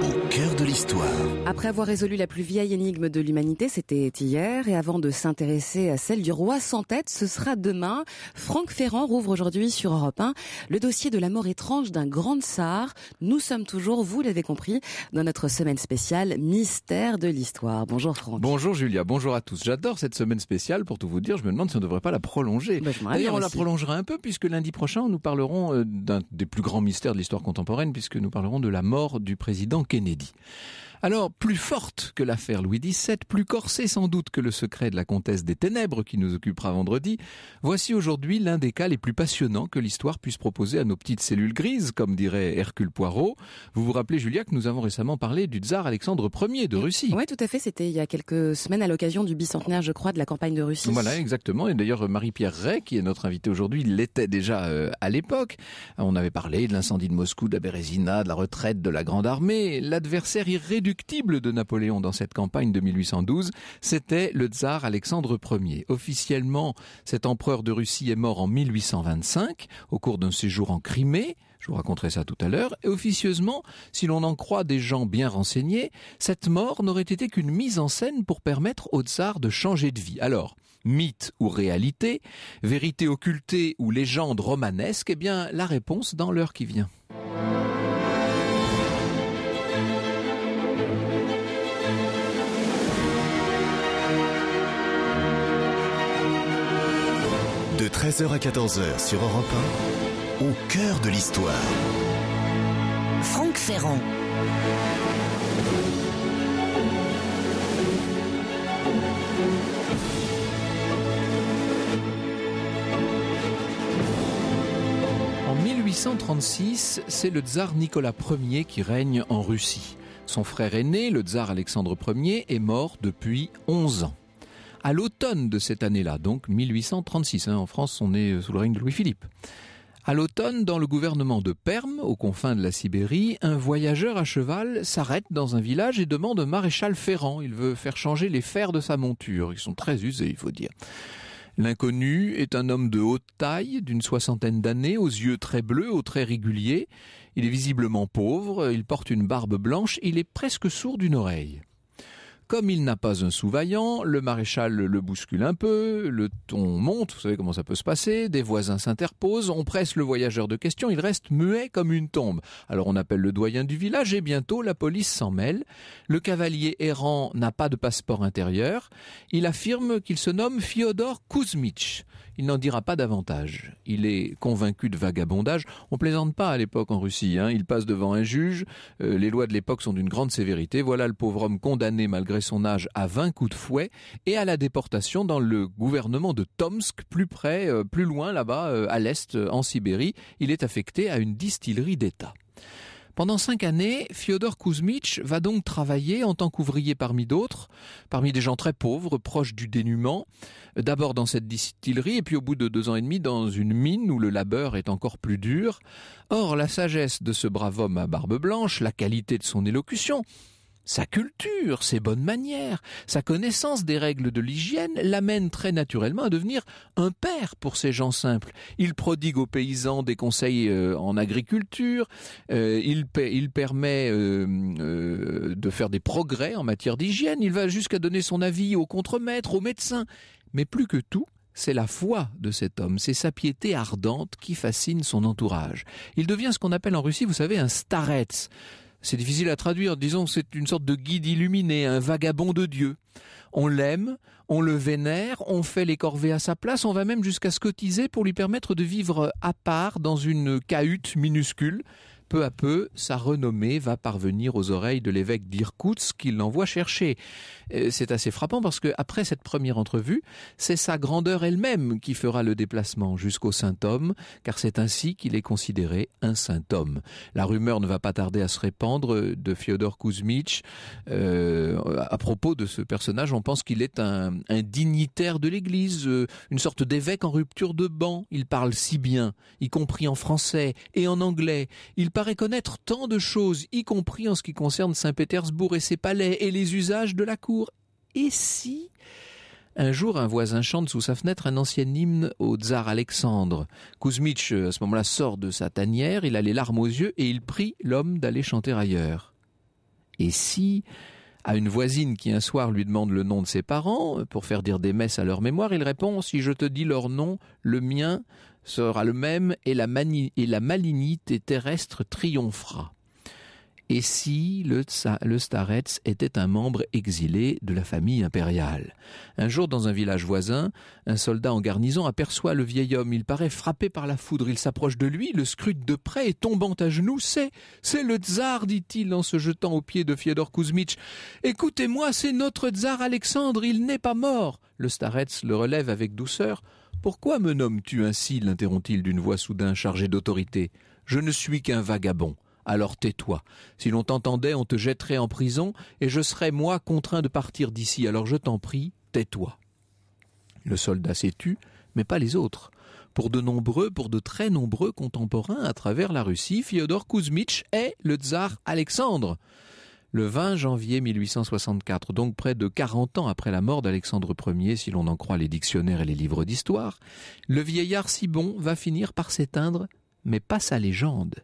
au cœur de l'histoire. Après avoir résolu la plus vieille énigme de l'humanité, c'était hier, et avant de s'intéresser à celle du roi sans tête, ce sera demain. Franck Ferrand rouvre aujourd'hui sur Europe 1 le dossier de la mort étrange d'un grand tsar. Nous sommes toujours, vous l'avez compris, dans notre semaine spéciale Mystère de l'histoire. Bonjour Franck. Bonjour Julia, bonjour à tous. J'adore cette semaine spéciale, pour tout vous dire, je me demande si on ne devrait pas la prolonger. Ben, D'ailleurs, on la prolongera un peu, puisque lundi prochain, nous parlerons euh, d'un des plus grands mystères de l'histoire contemporaine, puisque nous parlerons de la mort du président Kennedy. Alors, plus forte que l'affaire Louis XVII, plus corsée sans doute que le secret de la comtesse des ténèbres qui nous occupera vendredi, voici aujourd'hui l'un des cas les plus passionnants que l'histoire puisse proposer à nos petites cellules grises, comme dirait Hercule Poirot. Vous vous rappelez, Julia, que nous avons récemment parlé du tsar Alexandre Ier de Russie. Oui, tout à fait. C'était il y a quelques semaines à l'occasion du bicentenaire, je crois, de la campagne de Russie. Voilà, exactement. Et d'ailleurs, Marie-Pierre Ray, qui est notre invitée aujourd'hui, l'était déjà euh, à l'époque. On avait parlé de l'incendie de Moscou, de la Bérésina, de la retraite de la Grande Armée. L'adversaire irréductible de Napoléon dans cette campagne de 1812, c'était le tsar Alexandre Ier. Officiellement, cet empereur de Russie est mort en 1825 au cours d'un séjour en Crimée. Je vous raconterai ça tout à l'heure. Et officieusement, si l'on en croit des gens bien renseignés, cette mort n'aurait été qu'une mise en scène pour permettre au tsar de changer de vie. Alors, mythe ou réalité, vérité occultée ou légende romanesque, eh bien, la réponse dans l'heure qui vient. 13h à 14h sur Europe 1, au cœur de l'histoire. Franck Ferrand. En 1836, c'est le tsar Nicolas Ier qui règne en Russie. Son frère aîné, le tsar Alexandre Ier, est mort depuis 11 ans à l'automne de cette année-là, donc 1836. Hein. en France, on est sous le règne de Louis-Philippe. À l'automne, dans le gouvernement de Perm, aux confins de la Sibérie, un voyageur à cheval s'arrête dans un village et demande un maréchal ferrant. Il veut faire changer les fers de sa monture. Ils sont très usés, il faut dire. L'inconnu est un homme de haute taille, d'une soixantaine d'années, aux yeux très bleus, aux traits réguliers. Il est visiblement pauvre, il porte une barbe blanche, il est presque sourd d'une oreille. Comme il n'a pas un sous-vaillant, le maréchal le bouscule un peu, le ton monte, vous savez comment ça peut se passer, des voisins s'interposent, on presse le voyageur de question, il reste muet comme une tombe. Alors on appelle le doyen du village et bientôt la police s'en mêle. Le cavalier errant n'a pas de passeport intérieur. Il affirme qu'il se nomme Fyodor Kuzmich. Il n'en dira pas davantage. Il est convaincu de vagabondage. On plaisante pas à l'époque en Russie. Hein. Il passe devant un juge. Euh, les lois de l'époque sont d'une grande sévérité. Voilà le pauvre homme condamné malgré son âge à 20 coups de fouet et à la déportation dans le gouvernement de Tomsk, plus près, euh, plus loin là-bas, euh, à l'est, en Sibérie. Il est affecté à une distillerie d'État. Pendant cinq années, Fyodor Kuzmich va donc travailler en tant qu'ouvrier parmi d'autres, parmi des gens très pauvres, proches du dénuement, d'abord dans cette distillerie et puis au bout de deux ans et demi dans une mine où le labeur est encore plus dur. Or, la sagesse de ce brave homme à barbe blanche, la qualité de son élocution, sa culture, ses bonnes manières, sa connaissance des règles de l'hygiène l'amènent très naturellement à devenir un père pour ces gens simples. Il prodigue aux paysans des conseils euh, en agriculture, euh, il, permet euh, de faire des progrès en matière d'hygiène, il va jusqu'à donner son avis aux contremaîtres, aux médecins. Mais plus que tout, c'est la foi de cet homme, c'est sa piété ardente qui fascine son entourage. Il devient ce qu'on appelle en Russie, vous savez, un starets, c'est difficile à traduire, disons c'est une sorte de guide illuminé, un vagabond de Dieu. On l'aime, on le vénère, on fait les corvées à sa place, on va même jusqu'à scotiser pour lui permettre de vivre à part dans une cahute minuscule peu à peu, sa renommée va parvenir aux oreilles de l'évêque d'Irkoutsk qui l'envoie chercher. Euh, c'est assez frappant parce que après cette première entrevue, c'est sa grandeur elle-même qui fera le déplacement jusqu'au saint homme, car c'est ainsi qu'il est considéré un saint homme. La rumeur ne va pas tarder à se répandre de Fyodor Kuzmich. Euh, à propos de ce personnage, on pense qu'il est un, dignitaire de l'Église, euh, une sorte d'évêque en rupture de banc. Il parle si bien, y compris en français et en anglais. Il paraît connaître tant de choses, y compris en ce qui concerne Saint-Pétersbourg et ses palais et les usages de la cour. Et si un jour, un voisin chante sous sa fenêtre un ancien hymne au tsar Alexandre. Kuzmitch, euh, à ce moment-là, sort de sa tanière, il a les larmes aux yeux et il prie l'homme d'aller chanter ailleurs. Et si, à une voisine qui un soir lui demande le nom de ses parents, euh, pour faire dire des messes à leur mémoire, il répond Si je te dis leur nom, le mien, sera le même et la, malignité terrestre triomphera. Et si le, Starets était un membre exilé de la famille impériale Un jour, dans un village voisin, un soldat en garnison aperçoit le vieil homme. Il paraît frappé par la foudre. Il s'approche de lui, le scrute de près et tombant à genoux, c'est, c'est le tsar, dit-il en se jetant aux pieds de Fiodor Kuzmitch. Écoutez-moi, c'est notre tsar Alexandre, il n'est pas mort. Le Starets le relève avec douceur. Pourquoi me nommes-tu ainsi l'interrompt-il d'une voix soudain chargée d'autorité. Je ne suis qu'un vagabond. Alors tais-toi. Si l'on t'entendait, on te jetterait en prison, et je serais, moi, contraint de partir d'ici. Alors je t'en prie, tais-toi. Le soldat s'est tu, mais pas les autres. Pour de nombreux, pour de très nombreux contemporains à travers la Russie, Fyodor Kuzmitch est le tsar Alexandre le 20 janvier 1864, donc près de 40 ans après la mort d'Alexandre Ier, si l'on en croit les dictionnaires et les livres d'histoire, le vieillard si bon va finir par s'éteindre, mais pas sa légende.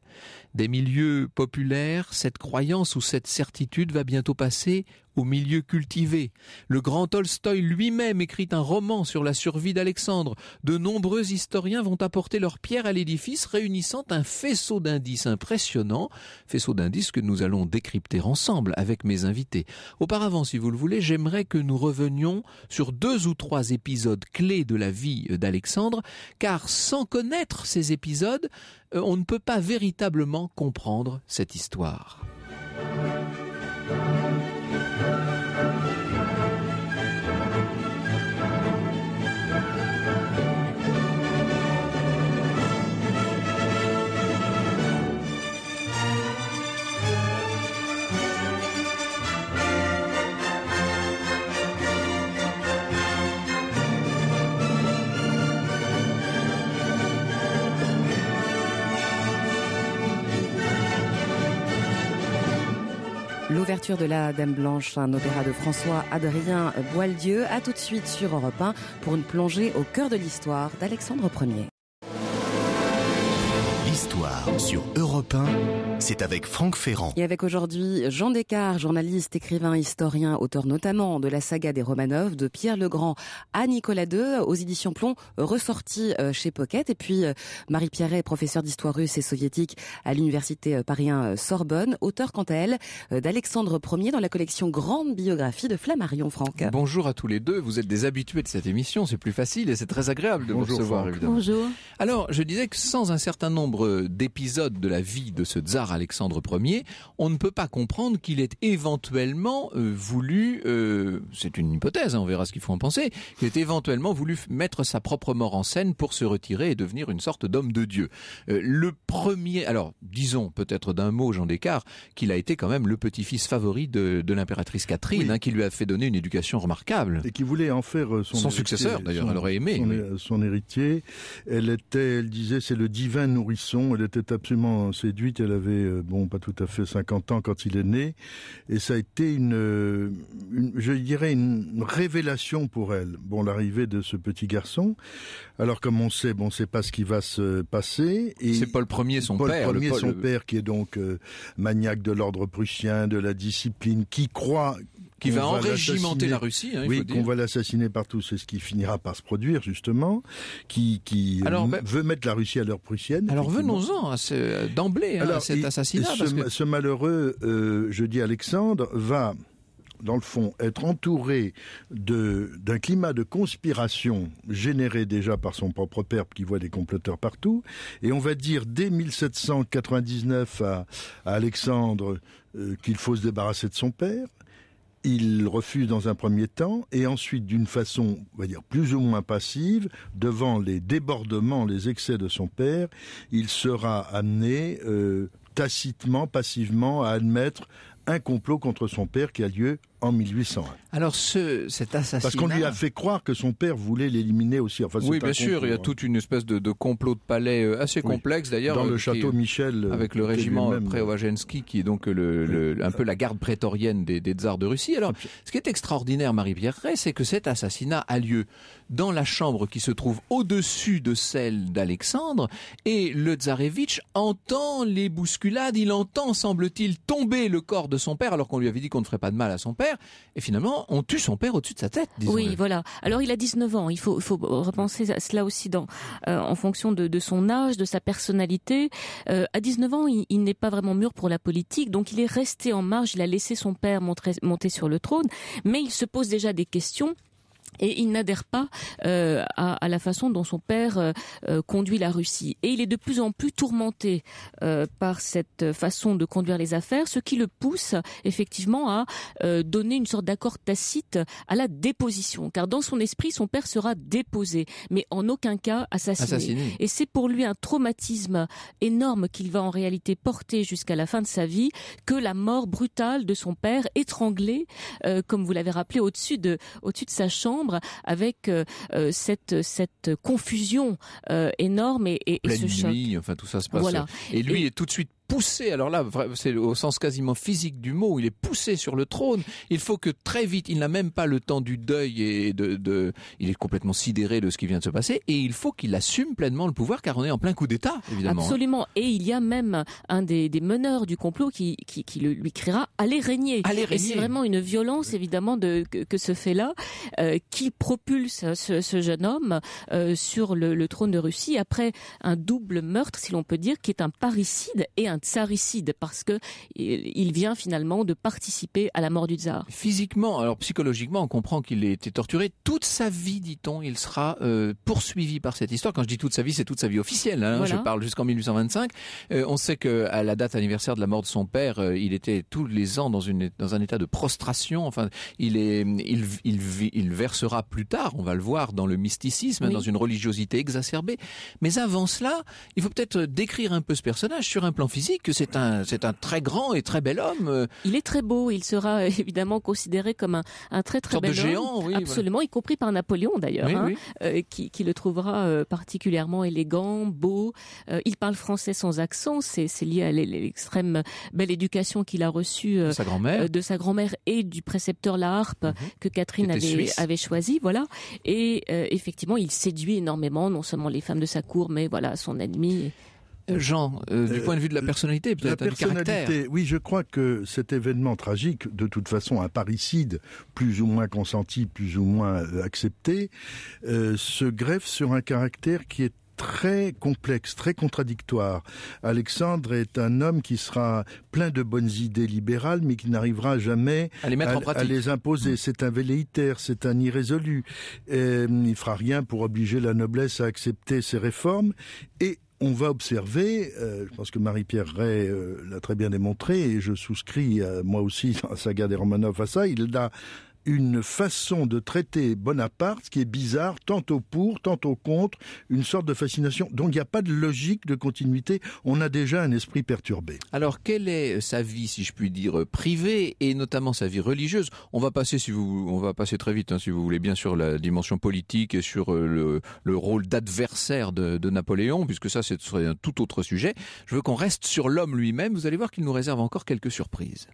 Des milieux populaires, cette croyance ou cette certitude va bientôt passer au milieu cultivé. Le grand Tolstoï lui-même écrit un roman sur la survie d'Alexandre. De nombreux historiens vont apporter leur pierre à l'édifice, réunissant un faisceau d'indices impressionnants, faisceau d'indices que nous allons décrypter ensemble avec mes invités. Auparavant, si vous le voulez, j'aimerais que nous revenions sur deux ou trois épisodes clés de la vie d'Alexandre, car sans connaître ces épisodes, euh, on ne peut pas véritablement comprendre cette histoire. L'ouverture de la Dame Blanche, un opéra de François Adrien Boildieu. À tout de suite sur Europe 1 pour une plongée au cœur de l'histoire d'Alexandre Ier sur Europe 1, c'est avec Franck Ferrand. Et avec aujourd'hui Jean Descartes, journaliste, écrivain, historien, auteur notamment de la saga des Romanov, de Pierre Legrand à Nicolas II, aux éditions Plomb, ressorti euh, chez Pocket. Et puis euh, Marie Pierret, professeure d'histoire russe et soviétique à l'université euh, parisien Sorbonne, auteur quant à elle d'Alexandre Ier dans la collection Grande Biographie de Flammarion, Franck. Bonjour à tous les deux, vous êtes des habitués de cette émission, c'est plus facile et c'est très agréable de vous recevoir Bonjour. Alors, je disais que sans un certain nombre d'épisodes de la vie de ce tsar Alexandre Ier, on ne peut pas comprendre qu'il ait éventuellement euh, voulu, euh, c'est une hypothèse, hein, on verra ce qu'il faut en penser, qu'il ait éventuellement voulu mettre sa propre mort en scène pour se retirer et devenir une sorte d'homme de Dieu. Euh, le premier, alors disons peut-être d'un mot Jean Descartes, qu'il a été quand même le petit-fils favori de, l'impératrice Catherine, hein, qui lui a fait donner une éducation remarquable. Et qui voulait en faire son, son successeur d'ailleurs, elle aurait aimé. Son, son, héritier, elle était, elle disait, c'est le divin nourrisson elle était absolument séduite. Elle avait, euh, bon, pas tout à fait 50 ans quand il est né. Et ça a été euh, une, je dirais, une révélation pour elle. Bon, l'arrivée de ce petit garçon. Alors, comme on sait, bon, c'est pas ce qui va se passer. Et C'est le premier, son père. son père, qui est donc euh, maniaque de l'ordre prussien, de la discipline, qui croit qui va, enrégimenter la Russie. Hein, oui, qu'on va l'assassiner partout, c'est ce qui finira par se produire justement, qui, qui euh, ben, veut mettre la Russie à l'heure prussienne. Alors venons-en euh, d'emblée hein, à cet assassinat. Ce, ce malheureux, euh, je dis Alexandre, va dans le fond, être entouré d'un climat de conspiration généré déjà par son propre père qui voit des comploteurs partout. Et on va dire dès 1799 à, Alexandre qu'il faut se débarrasser de son père il refuse dans un premier temps et ensuite d'une façon, on va dire, plus ou moins passive, devant les débordements, les excès de son père, il sera amené euh, tacitement, passivement à admettre un complot contre son père qui a lieu en 1801. Alors cet assassinat... Parce qu'on lui a fait croire que son père voulait l'éliminer aussi. Enfin, oui, bien sûr, il y a hein. toute une espèce de, complot de palais euh, assez complexe d'ailleurs. Dans le euh, château Michel. Euh, avec le régiment Préovagensky qui est donc le, un peu la garde prétorienne des, tsars de Russie. Alors, ce qui est extraordinaire, Marie-Pierre c'est que cet assassinat a lieu dans la chambre qui se trouve au-dessus de celle d'Alexandre, et le tsarevitch entend les bousculades, il entend, semble-t-il, tomber le corps de son père, alors qu'on lui avait dit qu'on ne ferait pas de mal à son père. Et finalement, on tue son père au-dessus de sa tête. Oui, voilà. Alors il a 19 ans. Il faut, repenser à cela aussi dans, euh, en fonction de, son âge, de sa personnalité. Euh, à 19 ans, il, n'est pas vraiment mûr pour la politique, donc il est resté en marge. Il a laissé son père monter sur le trône, mais il se pose déjà des questions et il n'adhère pas euh, à, la façon dont son père euh, euh, conduit la Russie. Et il est de plus en plus tourmenté par cette façon de conduire les affaires, ce qui le pousse effectivement à donner une sorte d'accord tacite à la déposition, car dans son esprit, son père sera déposé, mais en aucun cas assassiné. Et c'est pour lui un traumatisme énorme qu'il va en réalité porter jusqu'à la fin de sa vie, que la mort brutale de son père, étranglé, comme vous l'avez rappelé, au-dessus de, au-dessus de sa chambre, avec euh, euh, cette cette confusion euh, énorme et, et, et ce nuit, enfin tout ça se passe. Voilà. Et lui est tout de suite poussé, alors là, c'est au sens quasiment physique du mot, il est poussé sur le trône. Il faut que très vite, il n'a même pas le temps du deuil et de, de, il est complètement sidéré de ce qui vient de se passer et il faut qu'il assume pleinement le pouvoir car on est en plein coup d'État, évidemment. Hein. Absolument. Et il y a même un des, meneurs du complot qui, qui, qui lui criera allez régner. Allez Et c'est vraiment une violence, évidemment, de, que, ce fait là, euh, qui propulse ce, ce jeune homme euh, sur le, le trône de Russie après un double meurtre, si l'on peut dire, qui est un parricide et un tsaricide parce que il vient finalement de participer à la mort du tsar. Physiquement, alors psychologiquement, on comprend qu'il a été torturé toute sa vie, dit-on. Il sera euh, poursuivi par cette histoire. Quand je dis toute sa vie, c'est toute sa vie officielle. Hein. Je parle jusqu'en 1825. Euh, on sait que à la date anniversaire de la mort de son père, euh, il était tous les ans dans une dans un état de prostration. Enfin, il est il il, il versera plus tard, on va le voir, dans le mysticisme, dans une religiosité exacerbée. Mais avant cela, il faut peut-être décrire un peu ce personnage sur un plan physique que c'est un, c'est un très grand et très bel homme. Euh. Il est très beau. Il sera euh, évidemment considéré comme un, un très très bel homme. géant, oui, absolument, y compris par Napoléon d'ailleurs, hein, euh, qui, qui, le trouvera particulièrement élégant, beau. il parle français sans accent. C'est, lié à l'extrême belle éducation qu'il a reçue de sa grand-mère et du précepteur La Harpe mhm. que Catherine avait, avait, choisi. Voilà. Et effectivement, il séduit énormément non seulement les femmes de sa cour, mais voilà son ennemi. Euh, Jean, euh, du euh, point de vue de la personnalité, peut-être, hein, du caractère. Oui, je crois que cet événement tragique, de toute façon un parricide, plus ou moins consenti, plus ou moins accepté, se greffe sur un caractère qui est très complexe, très contradictoire. Alexandre est un homme qui sera plein de bonnes idées libérales, mais qui n'arrivera jamais à les, imposer. Mmh. C'est un velléitaire, c'est un irrésolu. Il il fera rien pour obliger la noblesse à accepter ses réformes. Et on va observer, euh, je pense que Marie-Pierre Ray euh, l'a très bien démontré, et je souscris moi aussi dans la saga des Romanov à ça, il a une façon de traiter Bonaparte qui est bizarre, tantôt pour, tantôt contre, une sorte de fascination. Donc il n'y a pas de logique de continuité, on a déjà un esprit perturbé. Alors quelle est sa vie, si je puis dire, privée et notamment sa vie religieuse On va passer, si vous, on va passer très vite, hein, si vous voulez bien, sur la dimension politique et sur euh, le, rôle d'adversaire de, Napoléon, puisque ça, ce serait un tout autre sujet. Je veux qu'on reste sur l'homme lui-même, vous allez voir qu'il nous réserve encore quelques surprises.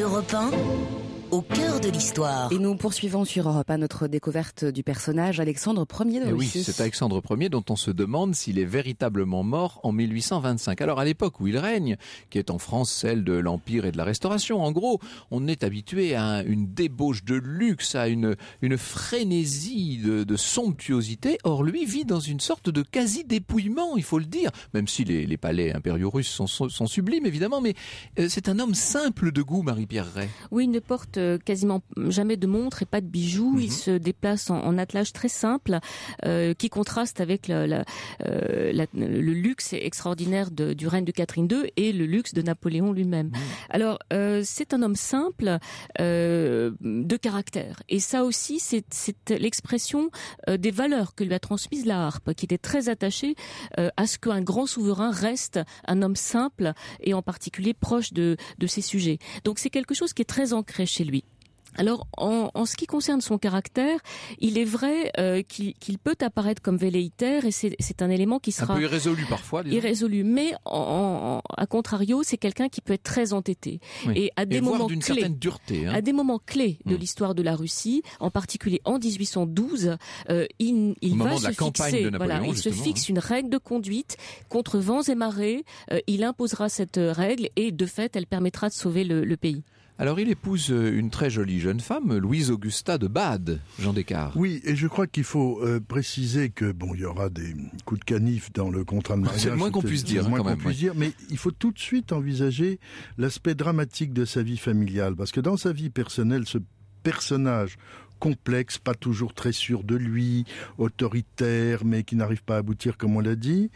Europe au cœur de l'histoire. Et nous poursuivons sur Europe à notre découverte du personnage Alexandre Ier de eh Oui, c'est Alexandre Ier dont on se demande s'il est véritablement mort en 1825. Alors à l'époque où il règne, qui est en France celle de l'Empire et de la Restauration, en gros, on est habitué à une débauche de luxe, à une, une frénésie de, somptuosité. Or lui vit dans une sorte de quasi-dépouillement, il faut le dire, même si les, palais impériaux russes sont, sublimes évidemment, mais euh, c'est un homme simple de goût, Marie-Pierre Ray. Oui, il ne porte euh, quasiment jamais de montre et pas de bijoux. Il mhm. se déplace en, attelage très simple, euh, qui contraste avec euh, le luxe extraordinaire du règne de Catherine II et le luxe de Napoléon lui-même. Mhm. Alors, c'est un homme simple, de caractère. Et ça aussi, c'est l'expression des valeurs que lui a transmises la harpe, qui était très attachée à ce qu'un grand souverain reste un homme simple et en particulier proche de, de ses sujets. Donc, c'est quelque chose qui est très ancré chez lui. Alors, en, ce qui concerne son caractère, il est vrai euh, qu'il peut apparaître comme velléitaire, et c'est un élément qui sera un peu irrésolu parfois. Irrésolu, mais à contrario, c'est quelqu'un qui peut être très entêté et à des moments clés, hein. à des moments clés de hmm. l'histoire de la Russie, en particulier en 1812, euh, il, il va se fixer, il se fixe hein. une règle de conduite contre vents et marées. Euh, il imposera cette règle et de fait, elle permettra de sauver le pays. Alors il épouse euh, une très jolie jeune femme, Louise Augusta de Bade, Jean Descartes. Oui, et je crois qu'il faut euh, préciser que bon, il y aura des coups de canif dans le contrat de mariage. C'est le moins qu'on puisse dire, moins qu'on puisse dire, mais il faut tout de suite envisager l'aspect dramatique de sa vie familiale, parce que dans sa vie personnelle, ce personnage complexe, pas toujours très sûr de lui, autoritaire, mais qui n'arrive pas à aboutir comme on l'a dit,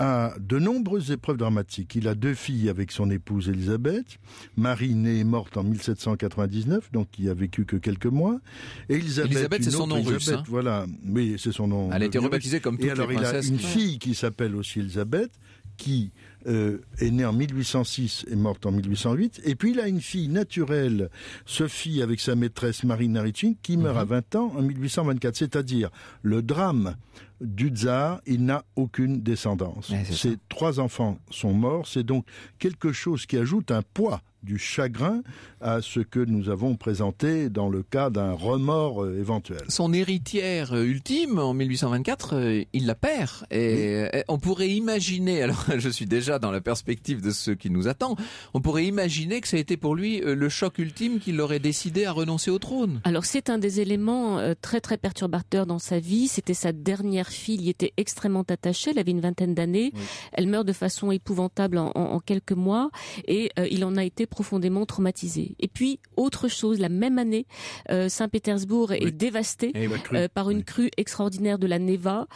a de nombreuses épreuves dramatiques. Il a deux filles avec son épouse Elisabeth, Marie née et morte en 1799, donc il a vécu que quelques mois. Et Elisabeth, c'est son nom russe. Hein. voilà, oui, c'est son nom. Elle a été rebaptisée comme toutes alors, Il a une fille qui s'appelle aussi Elisabeth, qui euh, est née en 1806 et morte en 1808. Et puis il a une fille naturelle, Sophie, avec sa maîtresse Marie Narichine, qui meurt mhm. à 20 ans en 1824. C'est-à-dire le drame du tsar, il n'a aucune descendance. Ses trois enfants sont morts, c'est donc quelque chose qui ajoute un poids du chagrin à ce que nous avons présenté dans le cas d'un remords euh, éventuel. Son héritière euh, ultime, en 1824, euh, il la perd. Et on pourrait imaginer, alors je suis déjà dans la perspective de ce qui nous attend, on pourrait imaginer que ça a été pour lui le choc ultime qui l'aurait décidé à renoncer au trône. Alors c'est un des éléments très très perturbateurs dans sa vie, c'était sa dernière fille y était extrêmement attachée. Elle avait une vingtaine d'années. Elle meurt de façon épouvantable en, quelques mois et euh, il en a été profondément traumatisé. Et puis, autre chose, la même année, euh, Saint-Pétersbourg est dévasté euh, par une crue extraordinaire de la Neva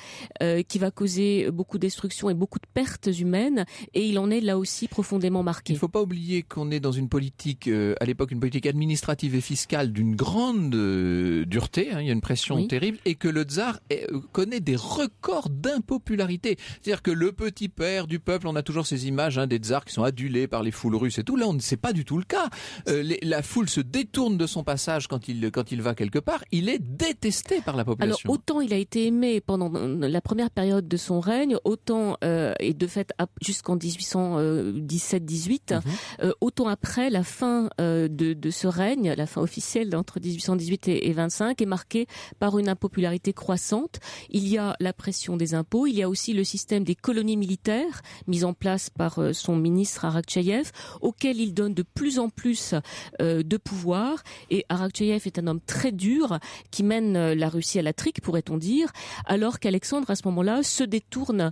qui va causer beaucoup de destruction et beaucoup de pertes humaines et il en est là aussi profondément marqué. Il ne faut pas oublier qu'on est dans une politique, à l'époque, une politique administrative et fiscale d'une grande dureté. Hein. il y a une pression terrible et que le tsar connaît des record d'impopularité. C'est-à-dire que le petit père du peuple, on a toujours ces images hein, des tsars qui sont adulés par les foules russes et tout. Là, on ne sait pas du tout le cas. Euh, la foule se détourne de son passage quand il, quand il va quelque part. Il est détesté par la population. Alors, autant il a été aimé pendant euh, la première période de son règne, autant, euh, et de fait, jusqu'en 1817-18, mhm. autant après la fin de, ce règne, la fin officielle entre 1818 et, et 25, est marquée par une impopularité croissante. Il y a la pression des impôts, il y a aussi le système des colonies militaires mis en place par euh, son ministre Arakcheyev, auquel il donne de plus en plus euh, de pouvoir. Et Arakcheyev est un homme très dur qui mène euh, la Russie à la trique, pourrait-on dire, alors qu'Alexandre, à ce moment-là, se détourne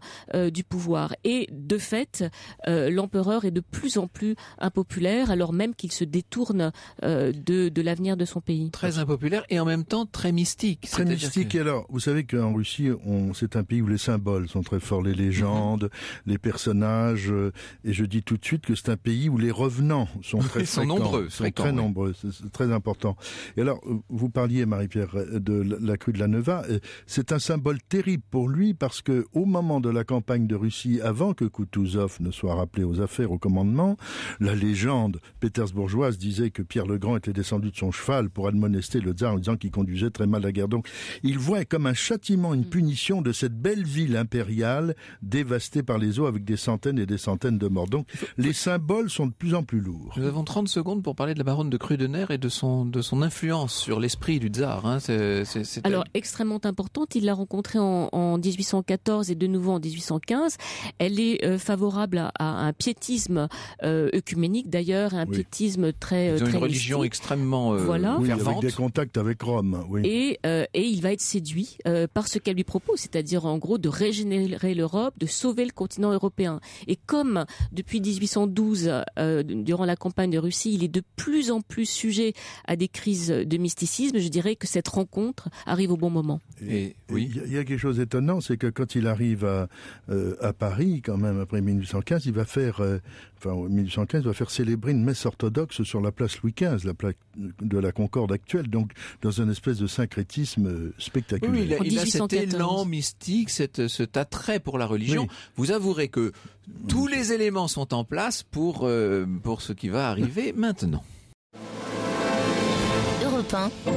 du pouvoir. Et de fait, l'empereur est de plus en plus impopulaire, alors même qu'il se détourne de, l'avenir de son pays. Très impopulaire et en même temps très mystique. Très mystique. alors, vous savez qu'en Russie, on c'est un pays où les symboles sont très forts, les légendes, mhm. les personnages. Euh, et je dis tout de suite que c'est un pays où les revenants sont très sont nombreux, sont très nombreux, c'est très important. Et alors, euh, vous parliez, Marie-Pierre, euh, de la crue de la Neva. C'est un symbole terrible pour lui parce que au moment de la campagne de Russie, avant que Kutuzov ne soit rappelé aux affaires, au commandement, la légende pétersbourgeoise disait que Pierre le Grand était descendu de son cheval pour admonester le tsar en disant qu'il conduisait très mal la guerre. Donc, il voit comme un châtiment, une mm. punition de cette belle ville impériale dévastée par les eaux avec des centaines et des centaines de morts. Donc les symboles sont de plus en plus lourds. Nous avons 30 secondes pour parler de la baronne de Crudener et de son, de son influence sur l'esprit du tsar. Hein. C'est, Alors extrêmement importante, il l'a rencontrée en, 1814 et de nouveau en 1815. Elle est euh, favorable à, un piétisme euh, œcuménique d'ailleurs, un piétisme très... Euh, une religion extrêmement euh, voilà. Oui, avec des contacts avec Rome. Oui. Et, et il va être séduit par ce qu'elle lui propose c'est-à-dire en gros de régénérer l'Europe, de sauver le continent européen. Et comme depuis 1812, euh, durant la campagne de Russie, il est de plus en plus sujet à des crises de mysticisme, je dirais que cette rencontre arrive au bon moment. Et, oui. Il y a quelque chose d'étonnant, c'est que quand il arrive à, euh, Paris, quand même après 1815, il va faire, euh, enfin 1815, va faire célébrer une messe orthodoxe sur la place Louis XV, la place de la Concorde actuelle, donc dans un espèce de syncrétisme spectaculaire. il a Mmh. mystique, cet attrait pour la religion. Vous avouerez que tous mmh. les éléments sont en place pour euh, ce qui va arriver mmh. maintenant.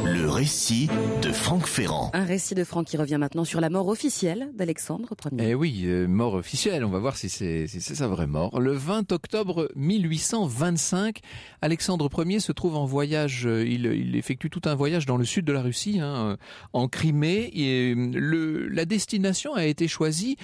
Le récit de Franck Ferrand. Un récit de Franck qui revient maintenant sur la mort officielle d'Alexandre Ier. Eh oui, euh, mort officielle, on va voir si c'est sa vraie mort. Le 20 octobre 1825, Alexandre Ier se trouve en voyage, euh, il, effectue tout un voyage dans le sud de la Russie, hein, euh, en Crimée, et le, la destination a été choisie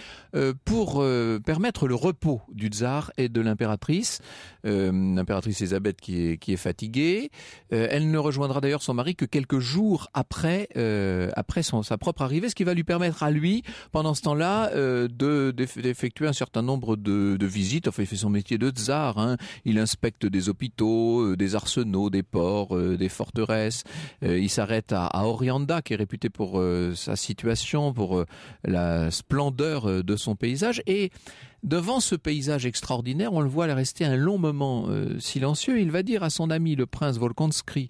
pour permettre le repos du tsar et de l'impératrice, l'impératrice Elisabeth qui est, qui est fatiguée, elle ne rejoindra d'ailleurs son mari que quelques jours après, euh, après sa propre arrivée, ce qui va lui permettre à lui, pendant ce temps-là, euh, de, d'effectuer un certain nombre de, de, visites. Enfin, il fait son métier de tsar. Hein. Il inspecte des hôpitaux, euh, des arsenaux, des ports, des forteresses. il s'arrête à, à, Orianda, qui est réputé pour sa situation, pour la splendeur de son paysage. Et Devant ce paysage extraordinaire, on le voit rester un long moment euh, silencieux. Il va dire à son ami le prince Volkonsky,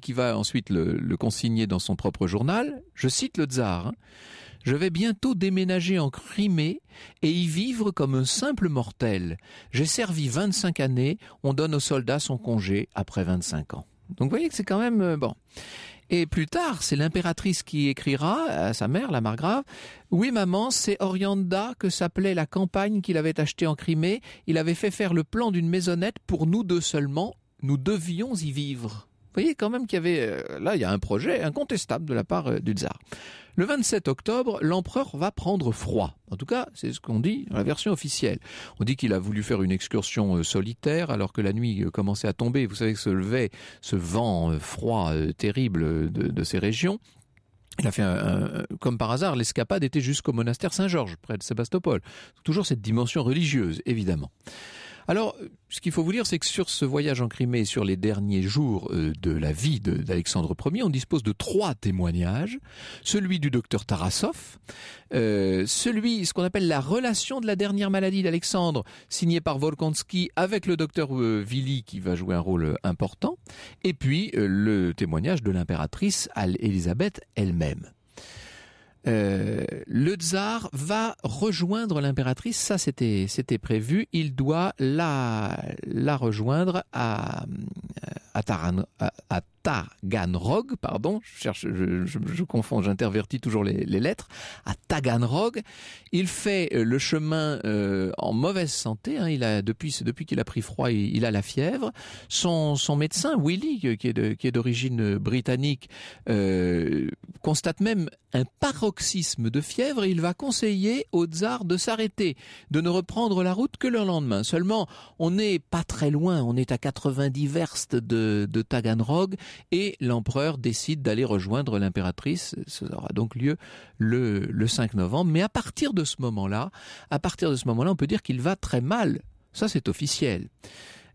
qui va ensuite le, consigner dans son propre journal, je cite le tsar, hein, je vais bientôt déménager en Crimée et y vivre comme un simple mortel. J'ai servi 25 années, on donne aux soldats son congé après 25 ans. Donc vous voyez que c'est quand même... Euh, bon. Et plus tard, c'est l'impératrice qui écrira à sa mère, la margrave, oui maman, c'est Orianda que s'appelait la campagne qu'il avait achetée en Crimée. Il avait fait faire le plan d'une maisonnette pour nous deux seulement. Nous devions y vivre. Vous voyez quand même qu'il y avait, euh, là, il y a un projet incontestable de la part euh, du tsar. Le 27 octobre, l'empereur va prendre froid. En tout cas, c'est ce qu'on dit dans la version officielle. On dit qu'il a voulu faire une excursion euh, solitaire alors que la nuit euh, commençait à tomber. Vous savez que se levait ce vent euh, froid terrible de, ces régions. Il a fait, comme par hasard, l'escapade était jusqu'au monastère Saint-Georges, près de Sébastopol. Toujours cette dimension religieuse, évidemment. Alors, ce qu'il faut vous dire, c'est que sur ce voyage en Crimée, sur les derniers jours euh, de la vie d'Alexandre Ier, on dispose de trois témoignages. Celui du docteur Tarasov, euh, celui, ce qu'on appelle la relation de la dernière maladie d'Alexandre, signée par Volkonski avec le docteur Vili, euh, qui va jouer un rôle important, et puis le témoignage de l'impératrice Elisabeth elle-même. Euh, le tsar va rejoindre l'impératrice, ça c'était c'était prévu. Il doit la la rejoindre à à, Taran, Taganrog, pardon, je cherche, je, je, confonds, j'intervertis toujours les, lettres, à Taganrog. Il fait euh, le chemin euh, en mauvaise santé. Hein, il a depuis qu'il a pris froid, il, a la fièvre. Son, médecin Willy, euh, qui est d'origine britannique, constate même un paroxysme de fièvre et il va conseiller au tsar de s'arrêter, de ne reprendre la route que le lendemain. Seulement, on n'est pas très loin, on est à 90 verstes de, de Taganrog et l'empereur décide d'aller rejoindre l'impératrice. Ça aura donc lieu le, 5 novembre. Mais à partir de ce moment-là, à partir de ce moment-là, on peut dire qu'il va très mal. Ça, c'est officiel.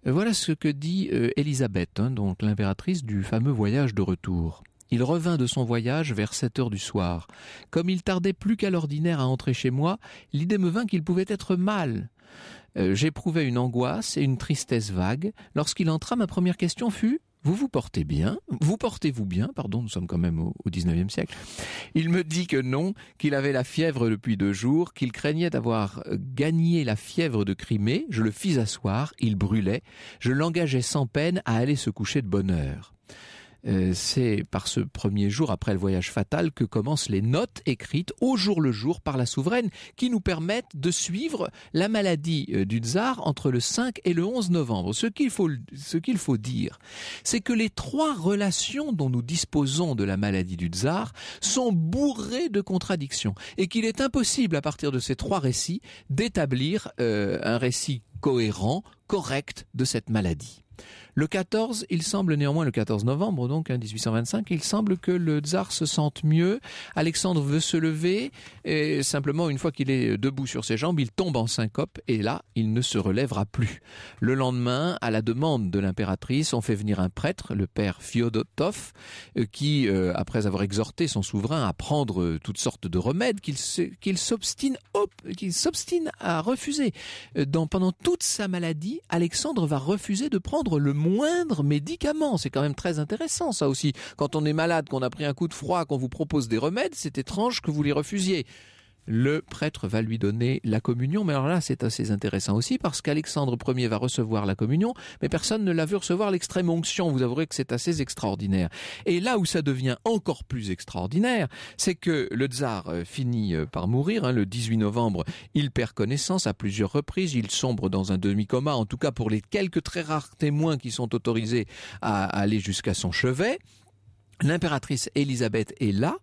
Voilà ce que dit Elisabeth, euh, hein, donc l'impératrice du fameux voyage de retour. Il revint de son voyage vers sept heures du soir. Comme il tardait plus qu'à l'ordinaire à entrer chez moi, l'idée me vint qu'il pouvait être mal. J'éprouvai euh, J'éprouvais une angoisse et une tristesse vague. Lorsqu'il entra, ma première question fut vous vous portez bien, vous portez-vous bien, pardon, nous sommes quand même au, XIXe siècle. Il me dit que non, qu'il avait la fièvre depuis deux jours, qu'il craignait d'avoir euh, gagné la fièvre de Crimée, je le fis asseoir, il brûlait, je l'engageais sans peine à aller se coucher de bonne heure. Euh, c'est par ce premier jour après le voyage fatal que commencent les notes écrites au jour le jour par la souveraine qui nous permettent de suivre la maladie euh, du tsar entre le 5 et le 11 novembre. Ce qu'il faut, dire, c'est que les trois relations dont nous disposons de la maladie du tsar sont bourrées de contradictions et qu'il est impossible à partir de ces trois récits d'établir euh, un récit cohérent, correct de cette maladie. Le 14, il semble néanmoins, le 14 novembre donc, 1825, hein, il semble que le tsar se sente mieux. Alexandre veut se lever et simplement, une fois qu'il est debout sur ses jambes, il tombe en syncope et là, il ne se relèvera plus. Le lendemain, à la demande de l'impératrice, on fait venir un prêtre, le père Fiodotov, euh, qui, euh, après avoir exhorté son souverain à prendre euh, toutes sortes de remèdes, qu'il s'obstine à refuser. Dans, pendant toute sa maladie, Alexandre va refuser de prendre le moindre médicament. C'est quand même très intéressant ça aussi. Quand on est malade, qu'on a pris un coup de froid, qu'on vous propose des remèdes, c'est étrange que vous les refusiez le prêtre va lui donner la communion. Mais alors là, c'est assez intéressant aussi parce qu'Alexandre Ier va recevoir la communion, mais personne ne l'a vu recevoir l'extrême onction. Vous avouerez que c'est assez extraordinaire. Et là où ça devient encore plus extraordinaire, c'est que le tsar euh, finit euh, par mourir. Hein, le 18 novembre, il perd connaissance à plusieurs reprises. Il sombre dans un demi-coma, en tout cas pour les quelques très rares témoins qui sont autorisés à aller jusqu'à son chevet. L'impératrice Elisabeth est là.